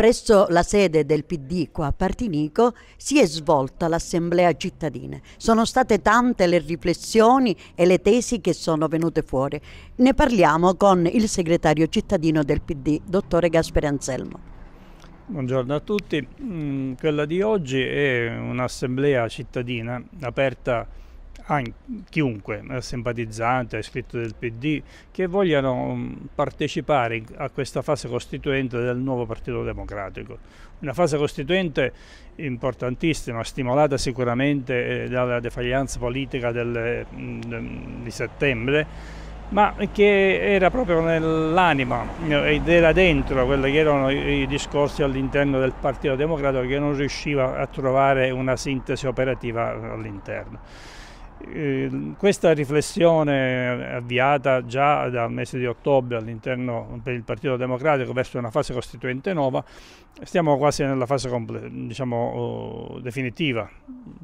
presso la sede del PD qua a Partinico si è svolta l'assemblea cittadina. Sono state tante le riflessioni e le tesi che sono venute fuori. Ne parliamo con il segretario cittadino del PD, dottore Gasperi Anselmo. Buongiorno a tutti. Mm, quella di oggi è un'assemblea cittadina aperta chiunque, eh, simpatizzante, iscritto del PD, che vogliano mm, partecipare a questa fase costituente del nuovo Partito Democratico. Una fase costituente importantissima, stimolata sicuramente eh, dalla defaglianza politica mm, del, di settembre, ma che era proprio nell'anima eh, ed era dentro quelli che erano i discorsi all'interno del Partito Democratico che non riusciva a trovare una sintesi operativa all'interno. Ehm, questa riflessione avviata già dal mese di ottobre all'interno per il Partito Democratico verso una fase costituente nuova, stiamo quasi nella fase diciamo, oh, definitiva,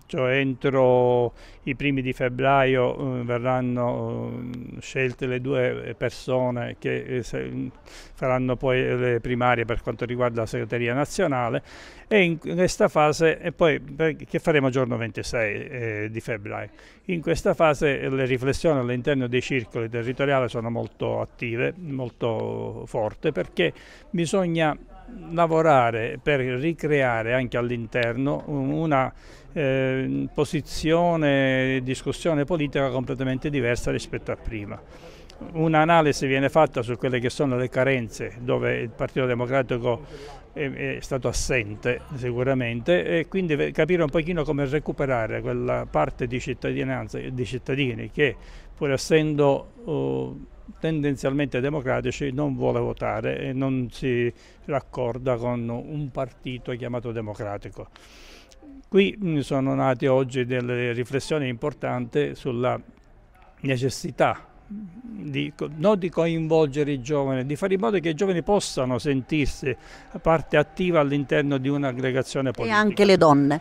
cioè entro i primi di febbraio eh, verranno eh, scelte le due persone che eh, se, faranno poi le primarie per quanto riguarda la segreteria nazionale e in questa fase e poi che faremo giorno 26 eh, di febbraio. In questa fase le riflessioni all'interno dei circoli territoriali sono molto attive, molto forti, perché bisogna lavorare per ricreare anche all'interno una eh, posizione, discussione politica completamente diversa rispetto a prima un'analisi viene fatta su quelle che sono le carenze dove il Partito Democratico è, stato assente sicuramente e quindi capire un pochino come recuperare quella parte di cittadinanza, di cittadini che pur essendo uh, tendenzialmente democratici non vuole votare e non si raccorda con un partito chiamato democratico. Qui mm, sono nate oggi delle riflessioni importanti sulla necessità di, non di coinvolgere i giovani, di fare in modo che i giovani possano sentirsi parte attiva all'interno di un'aggregazione politica. E anche le donne.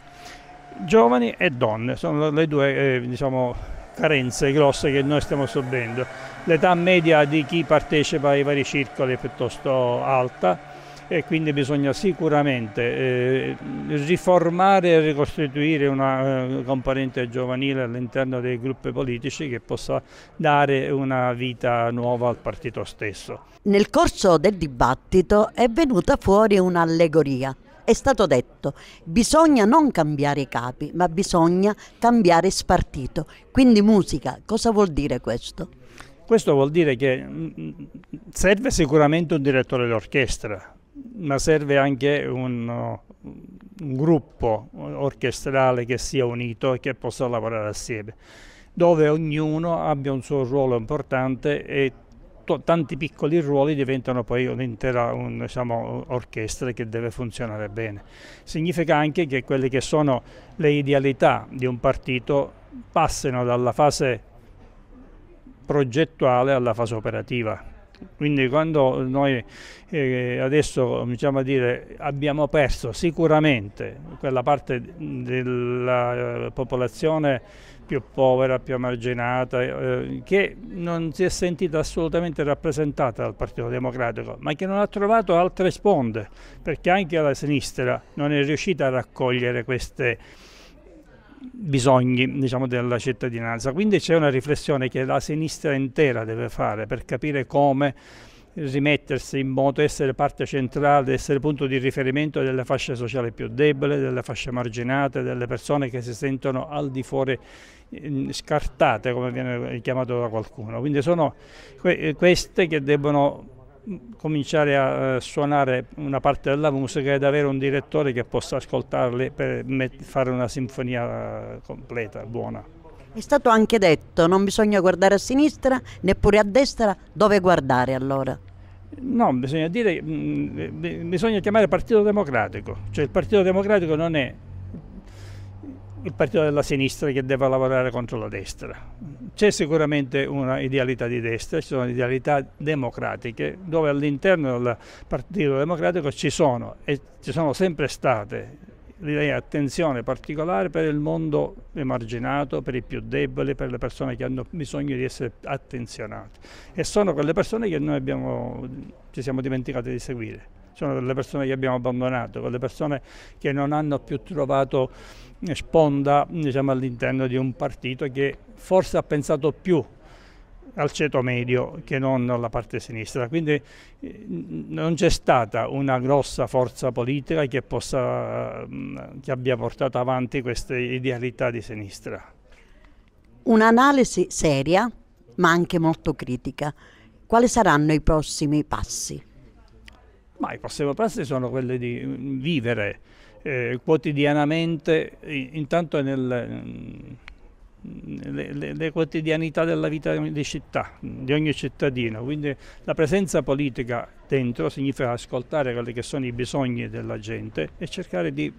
Giovani e donne, sono le due eh, diciamo, carenze grosse che noi stiamo subendo. L'età media di chi partecipa ai vari circoli è piuttosto alta, e quindi bisogna sicuramente eh, riformare e ricostituire una eh, componente giovanile all'interno dei gruppi politici che possa dare una vita nuova al partito stesso. Nel corso del dibattito è venuta fuori un'allegoria. È stato detto, bisogna non cambiare i capi, ma bisogna cambiare spartito. Quindi musica, cosa vuol dire questo? Questo vuol dire che mm, mm, serve sicuramente un direttore d'orchestra, ma serve anche un, un gruppo orchestrale che sia unito e che possa lavorare assieme, dove ognuno abbia un suo ruolo importante e tanti piccoli ruoli diventano poi un'intera un, diciamo, orchestra che deve funzionare bene. Significa anche che quelle che sono le idealità di un partito passino dalla fase progettuale alla fase operativa quindi quando noi eh, adesso cominciamo a dire abbiamo perso sicuramente quella parte della eh, popolazione più povera, più emarginata, eh, che non si è sentita assolutamente rappresentata dal Partito Democratico, ma che non ha trovato altre sponde, perché anche la sinistra non è riuscita a raccogliere queste bisogni diciamo, della cittadinanza. Quindi c'è una riflessione che la sinistra intera deve fare per capire come rimettersi in moto, essere parte centrale, essere punto di riferimento delle fasce sociali più deboli, delle fasce marginate, delle persone che si sentono al di fuori mm, scartate, come viene chiamato da qualcuno. Quindi sono queste che debbono cominciare a eh, suonare una parte della musica ed avere un direttore che possa ascoltarle per fare una sinfonia eh, completa, buona. È stato anche detto, non bisogna guardare a sinistra neppure a destra, dove guardare allora? No, bisogna dire, mm, eh, bisogna chiamare Partito Democratico, cioè il Partito Democratico non è il partito della sinistra che deve lavorare contro la destra. C'è sicuramente una idealità di destra, ci sono idealità democratiche dove all'interno del Partito Democratico ci sono e ci sono sempre state direi attenzione particolare per il mondo emarginato, per i più deboli, per le persone che hanno bisogno di essere attenzionate e sono quelle persone che noi abbiamo, ci siamo dimenticati di seguire sono delle persone che abbiamo abbandonato, quelle persone che non hanno più trovato eh, sponda diciamo, all'interno di un partito che forse ha pensato più al ceto medio che non alla parte sinistra. Quindi eh, non c'è stata una grossa forza politica che, possa, che abbia portato avanti queste idealità di sinistra. Un'analisi seria, ma anche molto critica. Quali saranno i prossimi passi? Ma i prossimi passi sono quelli di mm, vivere eh, quotidianamente, intanto nelle mm, le, le, quotidianità della vita di città, di ogni cittadino. Quindi la presenza politica dentro significa ascoltare quelli che sono i bisogni della gente e cercare di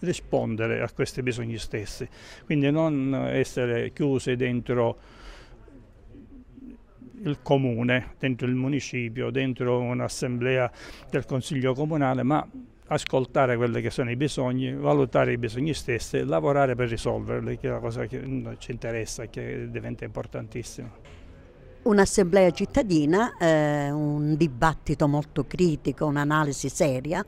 rispondere a questi bisogni stessi. Quindi non essere chiusi dentro il comune, dentro il municipio, dentro un'assemblea del consiglio comunale, ma ascoltare quelli che sono i bisogni, valutare i bisogni stessi lavorare per risolverli, che è la cosa che ci interessa e che diventa importantissima. Un'assemblea cittadina, eh, un dibattito molto critico, un'analisi seria,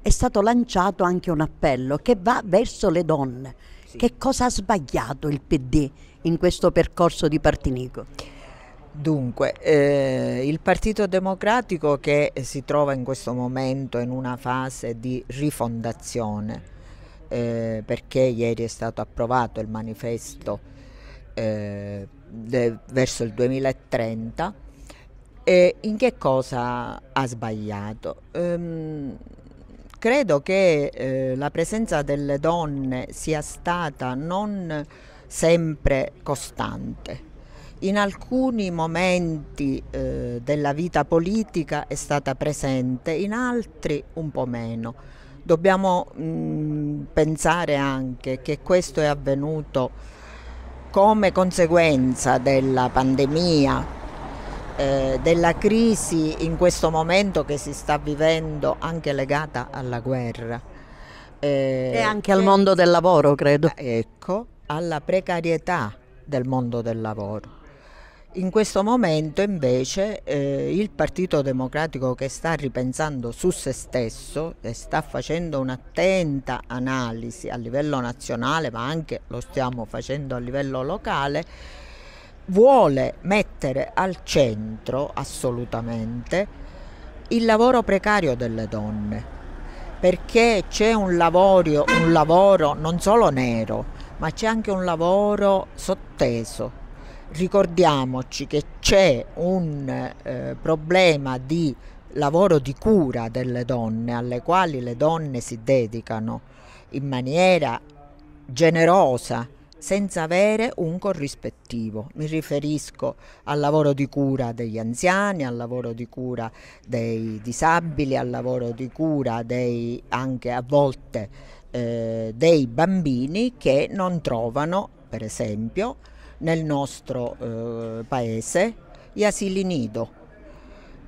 è stato lanciato anche un appello che va verso le donne. Sì. Che cosa ha sbagliato il PD in questo percorso di Partinico? Dunque, eh, il Partito Democratico che si trova in questo momento in una fase di rifondazione, eh, perché ieri è stato approvato il manifesto eh, verso il 2030, e in che cosa ha sbagliato? Ehm, credo che eh, la presenza delle donne sia stata non sempre costante in alcuni momenti eh, della vita politica è stata presente, in altri un po' meno. Dobbiamo mh, mm, pensare anche che questo è avvenuto come conseguenza della pandemia, eh, della crisi in questo momento che si sta vivendo anche legata alla guerra. Eh, e anche al mondo del lavoro, credo. Ecco, alla precarietà del mondo del lavoro. In questo momento invece eh, il Partito Democratico che sta ripensando su se stesso e sta facendo un'attenta analisi a livello nazionale ma anche lo stiamo facendo a livello locale vuole mettere al centro assolutamente il lavoro precario delle donne perché c'è un lavoro, un lavoro non solo nero ma c'è anche un lavoro sotteso ricordiamoci che c'è un eh, problema di lavoro di cura delle donne alle quali le donne si dedicano in maniera generosa senza avere un corrispettivo. Mi riferisco al lavoro di cura degli anziani, al lavoro di cura dei disabili, al lavoro di cura dei, anche a volte eh, dei bambini che non trovano, per esempio, nel nostro eh, paese gli asili nido.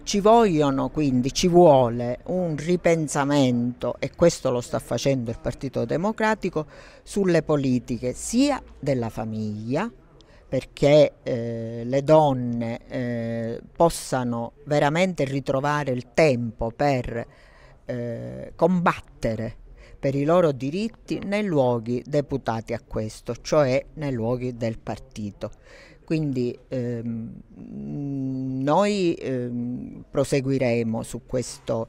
Ci vogliono quindi, ci vuole un ripensamento, e questo lo sta facendo il Partito Democratico, sulle politiche sia della famiglia, perché eh, le donne eh, possano veramente ritrovare il tempo per eh, combattere per i loro diritti nei luoghi deputati a questo, cioè nei luoghi del partito. Quindi ehm, noi ehm, proseguiremo su questo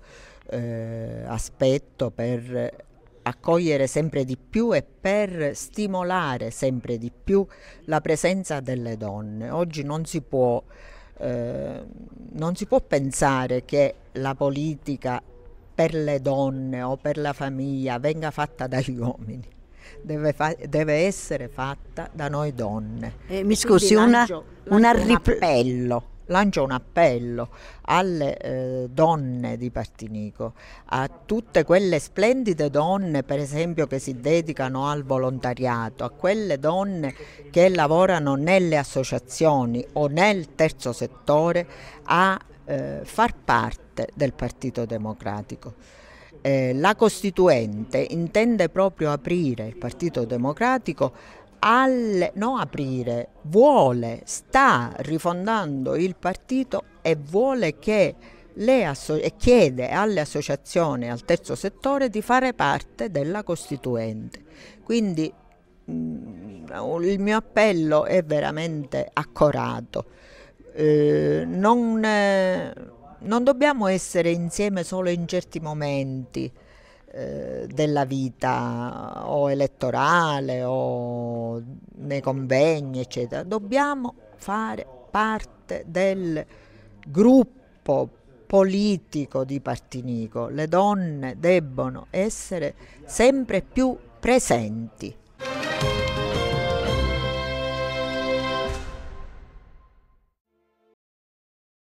eh, aspetto per accogliere sempre di più e per stimolare sempre di più la presenza delle donne. Oggi non si può, eh, non si può pensare che la politica per le donne o per la famiglia venga fatta dagli uomini. Deve, fa- deve essere fatta da noi donne. Eh, mi scusi, una, lancio, una lancio rip- un appello lancio un appello alle eh, donne di Partinico, a tutte quelle splendide donne per esempio che si dedicano al volontariato, a quelle donne che lavorano nelle associazioni o nel terzo settore a eh, far parte del Partito Democratico. Eh, la Costituente intende proprio aprire il Partito Democratico al, non aprire, vuole, sta rifondando il partito e vuole che e chiede alle associazioni, al terzo settore, di fare parte della Costituente. Quindi mh, mm, il mio appello è veramente accorato eh, non, eh, non, dobbiamo essere insieme solo in certi momenti eh, della vita o elettorale o nei convegni eccetera dobbiamo fare parte del gruppo politico di Partinico le donne debbono essere sempre più presenti